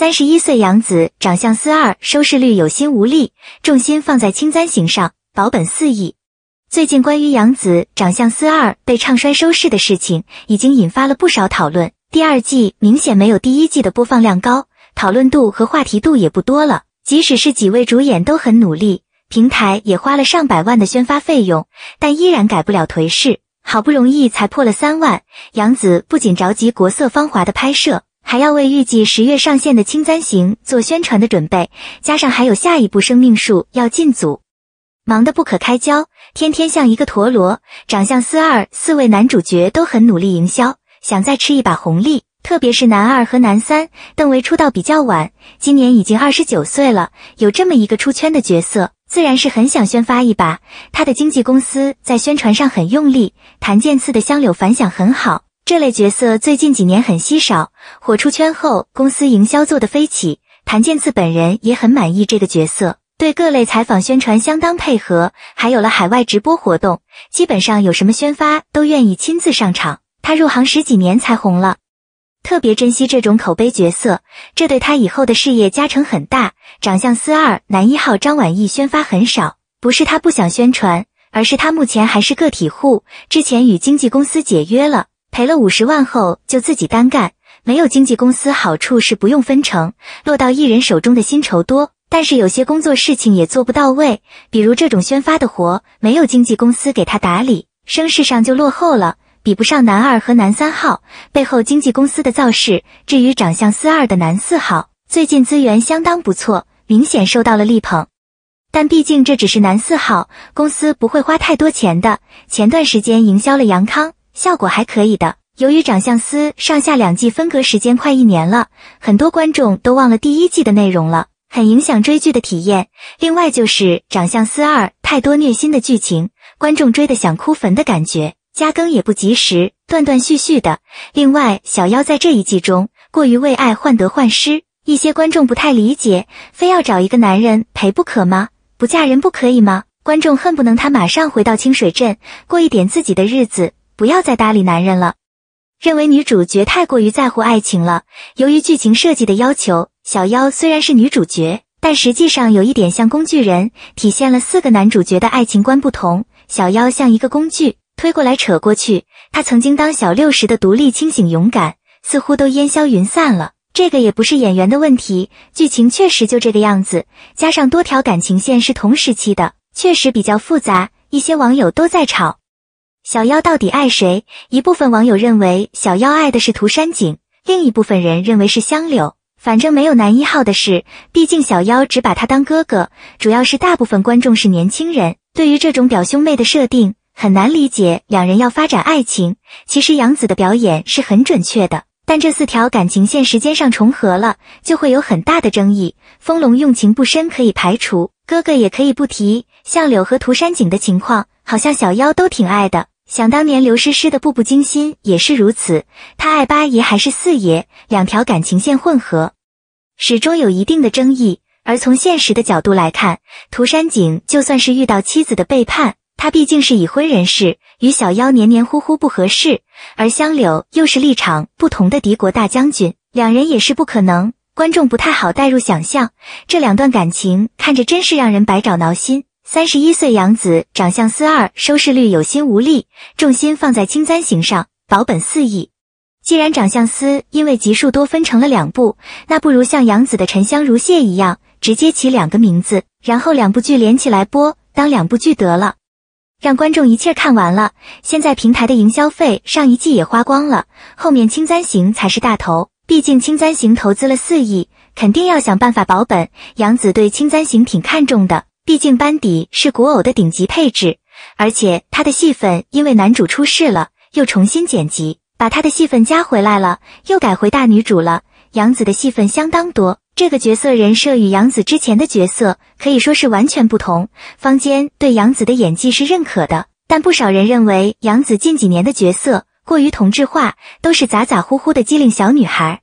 三十一岁杨紫长相思二收视率有心无力，重心放在清簪行上保本四亿。最近关于杨紫长相思二被唱衰收视的事情已经引发了不少讨论。第二季明显没有第一季的播放量高，讨论度和话题度也不多了。即使是几位主演都很努力，平台也花了上百万的宣发费用，但依然改不了颓势。好不容易才破了三万，杨紫不仅着急国色芳华的拍摄。还要为预计十月上线的《青簪行》做宣传的准备，加上还有下一部《生命树》要进组，忙得不可开交，天天像一个陀螺。长相四二四位男主角都很努力营销，想再吃一把红利。特别是男二和男三，邓为出道比较晚，今年已经二十九岁了，有这么一个出圈的角色，自然是很想宣发一把。他的经纪公司在宣传上很用力，谭健次的香柳反响很好。这类角色最近几年很稀少，火出圈后，公司营销做得飞起。谭健次本人也很满意这个角色，对各类采访宣传相当配合，还有了海外直播活动，基本上有什么宣发都愿意亲自上场。他入行十几年才红了，特别珍惜这种口碑角色，这对他以后的事业加成很大。长相思二男一号张晚意宣发很少，不是他不想宣传，而是他目前还是个体户，之前与经纪公司解约了。赔了五十万后就自己单干，没有经纪公司，好处是不用分成，落到艺人手中的薪酬多。但是有些工作事情也做不到位，比如这种宣发的活，没有经纪公司给他打理，声势上就落后了，比不上男二和男三号背后经纪公司的造势。至于长相斯二的男四号，最近资源相当不错，明显受到了力捧。但毕竟这只是男四号，公司不会花太多钱的。前段时间营销了杨康。效果还可以的。由于《长相思》上下两季分隔时间快一年了，很多观众都忘了第一季的内容了，很影响追剧的体验。另外就是《长相思二》太多虐心的剧情，观众追得想哭坟的感觉。加更也不及时，断断续续的。另外，小夭在这一季中过于为爱患得患失，一些观众不太理解，非要找一个男人陪不可吗？不嫁人不可以吗？观众恨不能他马上回到清水镇，过一点自己的日子。不要再搭理男人了，认为女主角太过于在乎爱情了。由于剧情设计的要求，小妖虽然是女主角，但实际上有一点像工具人，体现了四个男主角的爱情观不同。小妖像一个工具，推过来扯过去。她曾经当小六时的独立、清醒、勇敢，似乎都烟消云散了。这个也不是演员的问题，剧情确实就这个样子。加上多条感情线是同时期的，确实比较复杂。一些网友都在吵。小妖到底爱谁？一部分网友认为小妖爱的是涂山璟，另一部分人认为是香柳。反正没有男一号的事，毕竟小妖只把他当哥哥。主要是大部分观众是年轻人，对于这种表兄妹的设定很难理解，两人要发展爱情。其实杨紫的表演是很准确的，但这四条感情线时间上重合了，就会有很大的争议。风龙用情不深可以排除，哥哥也可以不提。相柳和涂山璟的情况，好像小妖都挺爱的。想当年刘诗诗的《步步惊心》也是如此，她爱八爷还是四爷，两条感情线混合，始终有一定的争议。而从现实的角度来看，涂山璟就算是遇到妻子的背叛，他毕竟是已婚人士，与小妖黏黏糊糊不合适；而香柳又是立场不同的敌国大将军，两人也是不可能。观众不太好带入想象，这两段感情看着真是让人百爪挠心。三十一岁杨紫长相思二收视率有心无力，重心放在青簪行上保本四亿。既然长相思因为集数多分成了两部，那不如像杨紫的沉香如屑一样，直接起两个名字，然后两部剧连起来播，当两部剧得了，让观众一气儿看完了。现在平台的营销费上一季也花光了，后面青簪行才是大头，毕竟青簪行投资了四亿，肯定要想办法保本。杨紫对青簪行挺看重的。毕竟班底是古偶的顶级配置，而且她的戏份因为男主出事了，又重新剪辑，把她的戏份加回来了，又改回大女主了。杨子的戏份相当多，这个角色人设与杨子之前的角色可以说是完全不同。坊间对杨子的演技是认可的，但不少人认为杨子近几年的角色过于同质化，都是咋咋呼呼的机灵小女孩，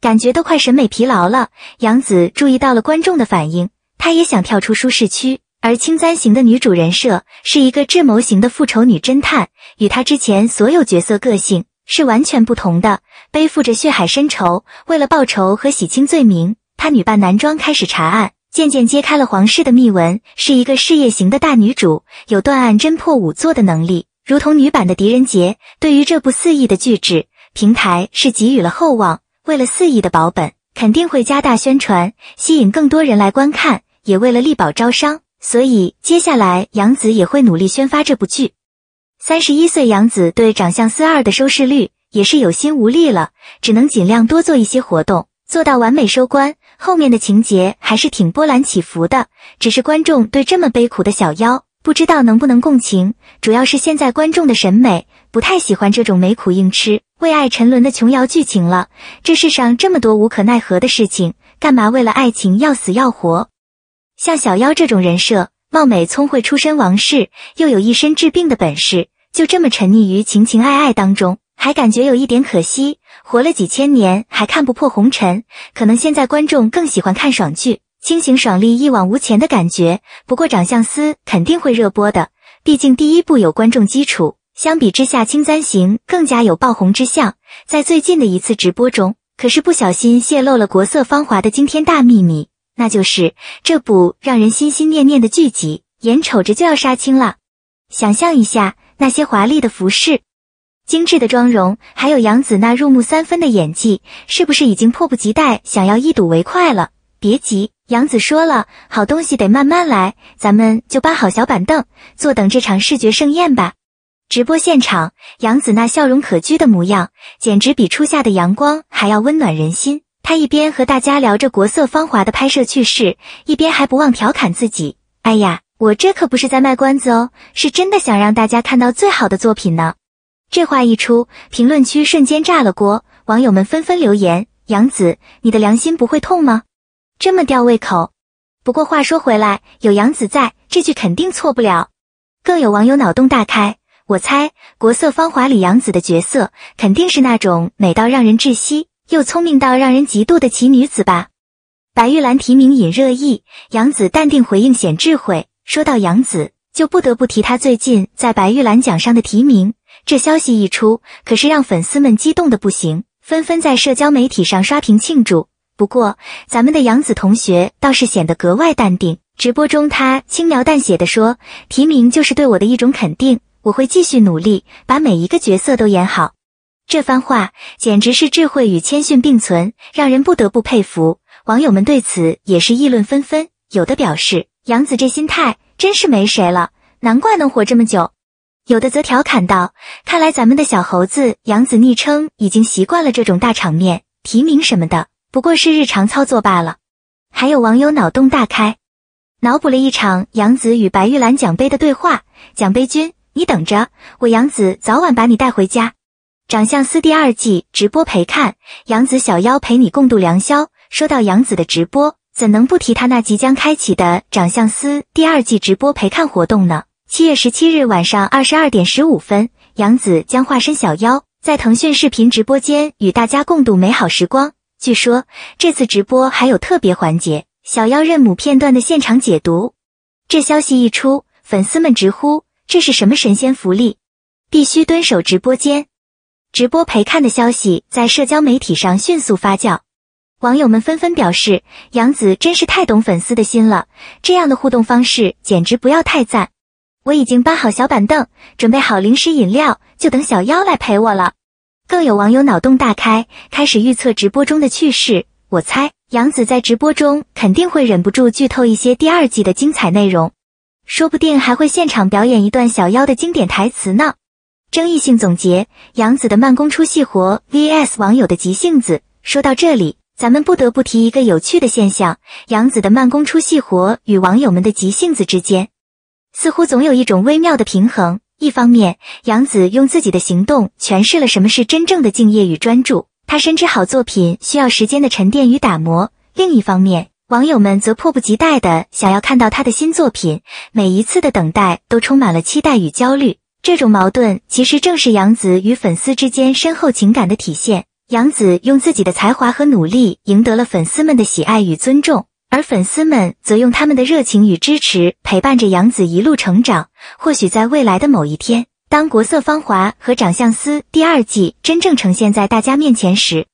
感觉都快审美疲劳了。杨子注意到了观众的反应。她也想跳出舒适区，而青簪行的女主人设是一个智谋型的复仇女侦探，与她之前所有角色个性是完全不同的。背负着血海深仇，为了报仇和洗清罪名，她女扮男装开始查案，渐渐揭开了皇室的秘闻。是一个事业型的大女主，有断案侦破五座的能力，如同女版的狄仁杰。对于这部四亿的巨制，平台是给予了厚望。为了四亿的保本，肯定会加大宣传，吸引更多人来观看。也为了力保招商，所以接下来杨紫也会努力宣发这部剧。三十一岁杨紫对《长相思二》的收视率也是有心无力了，只能尽量多做一些活动，做到完美收官。后面的情节还是挺波澜起伏的，只是观众对这么悲苦的小妖不知道能不能共情。主要是现在观众的审美不太喜欢这种没苦硬吃、为爱沉沦的琼瑶剧情了。这世上这么多无可奈何的事情，干嘛为了爱情要死要活？像小妖这种人设，貌美聪慧，出身王室，又有一身治病的本事，就这么沉溺于情情爱爱当中，还感觉有一点可惜。活了几千年，还看不破红尘。可能现在观众更喜欢看爽剧，清醒爽利、一往无前的感觉。不过长相思肯定会热播的，毕竟第一部有观众基础。相比之下，《青簪行》更加有爆红之象。在最近的一次直播中，可是不小心泄露了《国色芳华》的惊天大秘密。那就是这部让人心心念念的剧集，眼瞅着就要杀青了。想象一下那些华丽的服饰、精致的妆容，还有杨紫那入木三分的演技，是不是已经迫不及待想要一睹为快了？别急，杨紫说了，好东西得慢慢来，咱们就搬好小板凳，坐等这场视觉盛宴吧。直播现场，杨紫那笑容可掬的模样，简直比初夏的阳光还要温暖人心。他一边和大家聊着《国色芳华》的拍摄趣事，一边还不忘调侃自己：“哎呀，我这可不是在卖关子哦，是真的想让大家看到最好的作品呢。”这话一出，评论区瞬间炸了锅，网友们纷纷留言：“杨子，你的良心不会痛吗？这么吊胃口！”不过话说回来，有杨子在，这句肯定错不了。更有网友脑洞大开：“我猜《国色芳华》里杨子的角色肯定是那种美到让人窒息。”又聪明到让人嫉妒的奇女子吧，白玉兰提名引热议，杨子淡定回应显智慧。说到杨子，就不得不提他最近在白玉兰奖上的提名。这消息一出，可是让粉丝们激动的不行，纷纷在社交媒体上刷屏庆祝。不过，咱们的杨子同学倒是显得格外淡定。直播中，他轻描淡写的说：“提名就是对我的一种肯定，我会继续努力，把每一个角色都演好。”这番话简直是智慧与谦逊并存，让人不得不佩服。网友们对此也是议论纷纷，有的表示杨子这心态真是没谁了，难怪能活这么久；有的则调侃道：“看来咱们的小猴子杨子，昵称已经习惯了这种大场面提名什么的，不过是日常操作罢了。”还有网友脑洞大开，脑补了一场杨子与白玉兰奖杯的对话：“奖杯君，你等着，我杨子早晚把你带回家。”长相思第二季直播陪看，杨子小妖陪你共度良宵。说到杨子的直播，怎能不提他那即将开启的《长相思》第二季直播陪看活动呢？七月十七日晚上二十二点十五分，杨子将化身小妖，在腾讯视频直播间与大家共度美好时光。据说这次直播还有特别环节——小妖认母片段的现场解读。这消息一出，粉丝们直呼这是什么神仙福利，必须蹲守直播间。直播陪看的消息在社交媒体上迅速发酵，网友们纷纷表示：“杨子真是太懂粉丝的心了，这样的互动方式简直不要太赞！”我已经搬好小板凳，准备好零食饮料，就等小妖来陪我了。更有网友脑洞大开，开始预测直播中的趣事。我猜杨子在直播中肯定会忍不住剧透一些第二季的精彩内容，说不定还会现场表演一段小妖的经典台词呢。争议性总结：杨子的慢工出细活 vs 网友的急性子。说到这里，咱们不得不提一个有趣的现象：杨子的慢工出细活与网友们的急性子之间，似乎总有一种微妙的平衡。一方面，杨子用自己的行动诠释了什么是真正的敬业与专注，他深知好作品需要时间的沉淀与打磨；另一方面，网友们则迫不及待地想要看到他的新作品，每一次的等待都充满了期待与焦虑。这种矛盾其实正是杨子与粉丝之间深厚情感的体现。杨子用自己的才华和努力赢得了粉丝们的喜爱与尊重，而粉丝们则用他们的热情与支持陪伴着杨子一路成长。或许在未来的某一天，当《国色芳华》和《长相思》第二季真正呈现在大家面前时，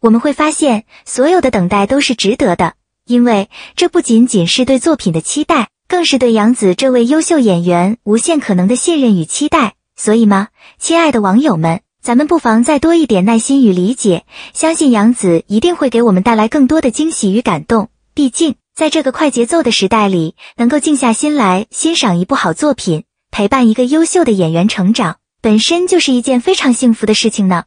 我们会发现所有的等待都是值得的，因为这不仅仅是对作品的期待。更是对杨紫这位优秀演员无限可能的信任与期待。所以嘛，亲爱的网友们，咱们不妨再多一点耐心与理解，相信杨紫一定会给我们带来更多的惊喜与感动。毕竟，在这个快节奏的时代里，能够静下心来欣赏一部好作品，陪伴一个优秀的演员成长，本身就是一件非常幸福的事情呢。